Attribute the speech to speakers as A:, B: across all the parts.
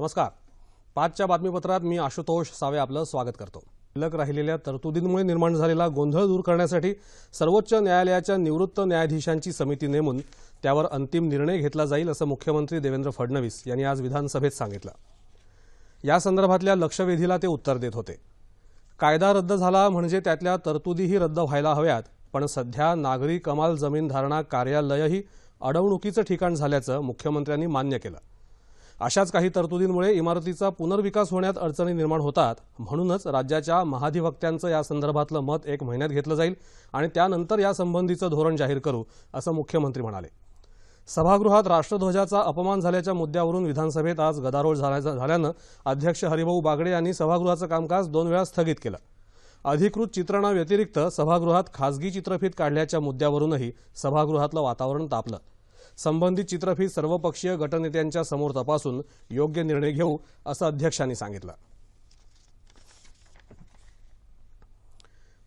A: नमस्कार पाचच्या बातमीपत्रात मी आशुतोष सावे आपलं स्वागत करतो शिल्लक राहिलेल्या तरतुदींमुळे निर्माण झालेला गोंधळ दूर करण्यासाठी सर्वोच्च न्यायालयाच्या निवृत्त न्यायाधीशांची समिती नेमून त्यावर अंतिम निर्णय घेतला जाईल असं मुख्यमंत्री देवेंद्र फडणवीस यांनी आज विधानसभेत सांगितलं या संदर्भातल्या लक्षवेधीला ते उत्तर देत होते कायदा रद्द झाला म्हणजे त्यातल्या तरतुदीही रद्द व्हायला हव्यात पण सध्या नागरी कमाल जमीन धारणा कार्यालयही अडवणुकीचं ठिकाण झाल्याचं मुख्यमंत्र्यांनी मान्य केलं अशाच काही तरतुदींमुळे इमारतीचा पुनर्विकास होण्यात अडचणी निर्माण होतात म्हणूनच राज्याच्या महाधिवक्त्यांचं या संदर्भातलं मत एक महिन्यात घेतलं जाईल आणि त्यानंतर यासंबंधीचं धोरण जाहीर करू असं मुख्यमंत्री म्हणाले सभागृहात राष्ट्रध्वजाचा अपमान झाल्याच्या मुद्द्यावरून विधानसभेत आज गदारोळ झाल्यानं अध्यक्ष हरिभाऊ बागडे यांनी सभागृहाचं कामकाज दोन वेळा स्थगित केलं अधिकृत चित्रणाव्यतिरिक्त सभागृहात खासगी चित्रफित काढल्याच्या मुद्द्यावरूनही सभागृहातलं वातावरण तापलं संबंधित चित्रफी सर्वपक्षीय गटनेत्यांच्या समोर तपासून योग्य निर्णय घेऊ असं अध्यक्षांनी सांगितलं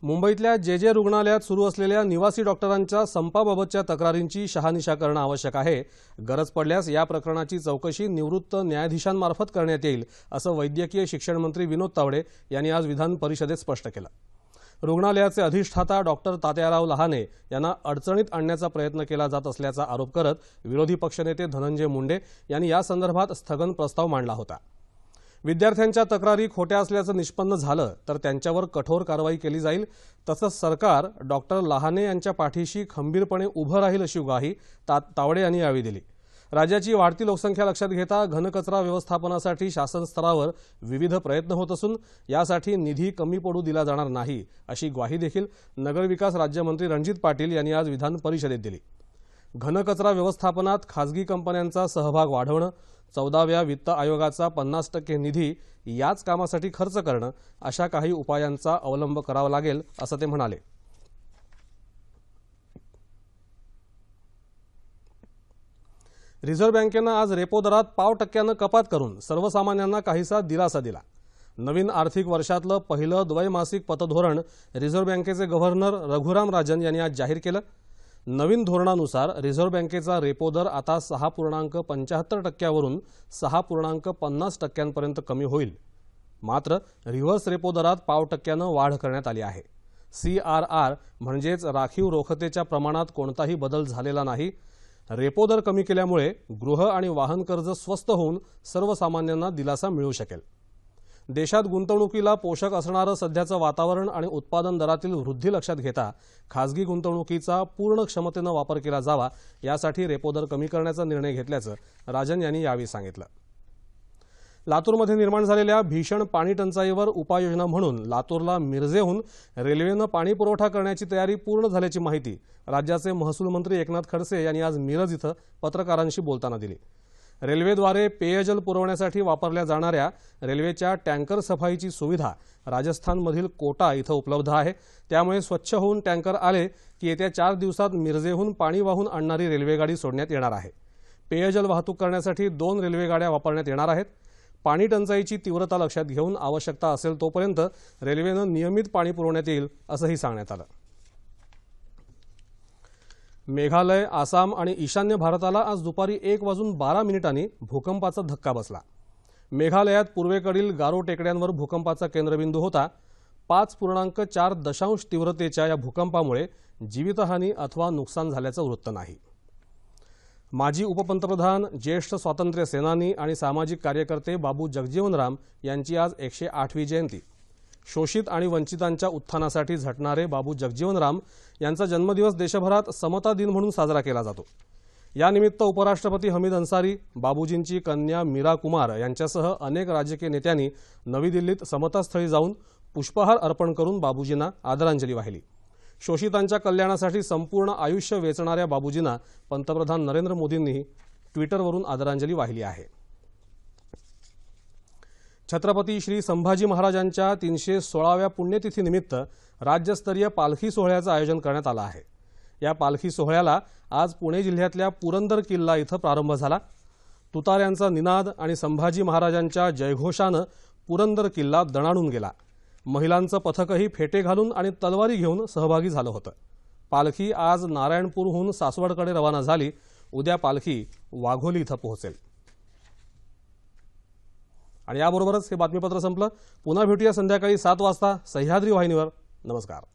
A: मुंबईतल्या जे जे रुग्णालयात सुरू असलेल्या निवासी डॉक्टरांच्या संपाबाबतच्या तक्रारींची शहानिशा करणं आवश्यक आहे गरज पडल्यास या प्रकरणाची चौकशी निवृत्त न्यायाधीशांमार्फत करण्यात येईल असं वैद्यकीय शिक्षण मंत्री विनोद तावडे यांनी आज विधान परिषदेत स्पष्ट केलं रुग्णालयाचे अधिष्ठाता डॉक्टर तात्याराव लहाने यांना अडचणीत आणण्याचा प्रयत्न केला जात असल्याचा आरोप करत विरोधी पक्षनेते धनंजय मुंडे यांनी यासंदर्भात स्थगन प्रस्ताव मांडला होता विद्यार्थ्यांच्या तक्रारी खोट्या असल्याचं निष्पन्न झालं तर त्यांच्यावर कठोर कारवाई केली जाईल तसंच सरकार डॉक्टर लहाने यांच्या पाठीशी खंबीरपणे उभं राहील अशी ग्वाही तावडे यांनी यावेळी दिली राज्याची वाढती लोकसंख्या लक्षात घेता घनकचरा व्यवस्थापनासाठी शासन स्तरावर विविध प्रयत्न होत असून यासाठी निधी कमी पडू दिला जाणार नाही अशी ग्वाही देखील नगरविकास राज्यमंत्री रणजित पाटील यांनी आज विधान परिषदेत दिली घनकचरा व्यवस्थापनात खासगी कंपन्यांचा सहभाग वाढवणं चौदाव्या वित्त आयोगाचा पन्नास टक्के निधी याच कामासाठी खर्च करणं अशा काही उपायांचा अवलंब करावा लागेल असं ते म्हणाले रिझर्व्ह बँकेनं आज रेपो दरात पाव टक्क्यानं कपात करून सर्वसामान्यांना काहीसा दिलासा दिला नवीन आर्थिक वर्षातलं पहिलं द्वैमासिक पतधोरण रिझर्व्ह बँकेचे गव्हर्नर रघुराम राजन यांनी आज जाहीर केलं नवीन धोरणानुसार रिझर्व्ह बँकेचा रेपो दर आता सहा पूर्णांक पंच्याहत्तर टक्क्यावरून सहा पूर्णांक पन्नास टक्क्यांपर्यंत कमी होईल मात्र रिव्हर्स रेपो दरात पाव टक्क्यानं वाढ करण्यात आली आहे सी आर आर म्हणजेच राखीव रोखतेच्या प्रमाणात कोणताही बदल झालेला नाही रेपो दर कमी केल्यामुळे गृह आणि वाहन कर्ज स्वस्त होऊन सर्वसामान्यांना दिलासा मिळू शकेल देशात गुंतवणुकीला पोषक असणारं सध्याचं वातावरण आणि उत्पादन दरातील वृद्धी लक्षात घेता खासगी गुंतवणुकीचा पूर्ण क्षमतेनं वापर केला जावा यासाठी रेपो दर कमी करण्याचा निर्णय घेतल्याचं राजन यांनी यावेळी सांगितलं लातूरमध्ये निर्माण झालेल्या भीषण पाणी टंचाईवर उपाययोजना म्हणून लातूरला मिरजेहून रेल्वेनं पाणी पुरवठा करण्याची तयारी पूर्ण झाल्याची माहिती राज्याचे महसूल मंत्री एकनाथ खडसे यांनी आज मिरज इथं पत्रकारांशी बोलताना दिली रेल्वेद्वारे पेयजल पुरवण्यासाठी वापरल्या जाणाऱ्या रेल्वेच्या टँकर सफाईची सुविधा राजस्थानमधील कोटा इथं उपलब्ध आहे त्यामुळे स्वच्छ होऊन टँकर आले की येत्या चार दिवसात मिरजेहून पाणी वाहून आणणारी रेल्वेगाडी सोडण्यात येणार आहे पेयजल वाहतूक करण्यासाठी दोन रेल्वेगाड्या वापरण्यात येणार आहेत पाणी टंचाईची तीव्रता लक्षात घेऊन आवश्यकता असेल तोपर्यंत रेल्वेनं नियमित पाणी पुरवण्यात येईल असंही सांगण्यात आलं मेघालय आसाम आणि ईशान्य भारताला आज दुपारी एक वाजून बारा मिनिटांनी भूकंपाचा धक्का बसला मेघालयात पूर्वेकडील गारो टेकड्यांवर भूकंपाचा केंद्रबिंदू होता पाच पूर्णांक चार दशांश तीव्रतेच्या या भूकंपामुळे जीवितहानी अथवा नुकसान झाल्याचं वृत्त नाही माजी उपपंतप्रधान ज्येष्ठ स्वातंत्र्य सेनानी आणि सामाजिक कार्यकर्ते बाबू जगजीवनराम यांची आज एकशे आठवी जयंती शोषित आणि वंचितांच्या उत्थानासाठी झटणारे बाबू जगजीवनराम यांचा जन्मदिवस देशभरात समता दिन म्हणून साजरा केला जातो यानिमित्त उपराष्ट्रपती हमीद अन्सारी बाबूजींची कन्या मीरा कुमार यांच्यासह अनेक राजकीय नेत्यांनी नवी दिल्लीत समतास्थळी जाऊन पुष्पहार अर्पण करून बाबूजींना आदरांजली वाहिली शोषितांच्या कल्याणासाठी संपूर्ण आयुष्य वेचणाऱ्या बाबूजींना पंतप्रधान नरेंद्र मोदींनी ट्विटरवरून आदरांजली वाहिली आहे छत्रपती श्री संभाजी महाराजांच्या तीनशे सोळाव्या पुण्यतिथीनिमित्त राज्यस्तरीय पालखी सोहळ्याचं आयोजन करण्यात आलं आहे या पालखी सोहळ्याला आज पुणे जिल्ह्यातल्या पुरंदर किल्ला इथं प्रारंभ झाला तुतार्यांचा निनाद आणि संभाजी महाराजांच्या जयघोषानं पुरंदर किल्ला दणाणून गेला महिलांचं पथकही फेटे घालून आणि तलवारी घेऊन सहभागी झालं होतं पालखी आज नारायणपूरहून सासवडकडे रवाना झाली उद्या पालखी वाघोली इथं पोहोचेल आणि याबरोबरच हे बातमीपत्र संपलं पुन्हा भेटूया संध्याकाळी सात वाजता सह्याद्री वाहिनीवर नमस्कार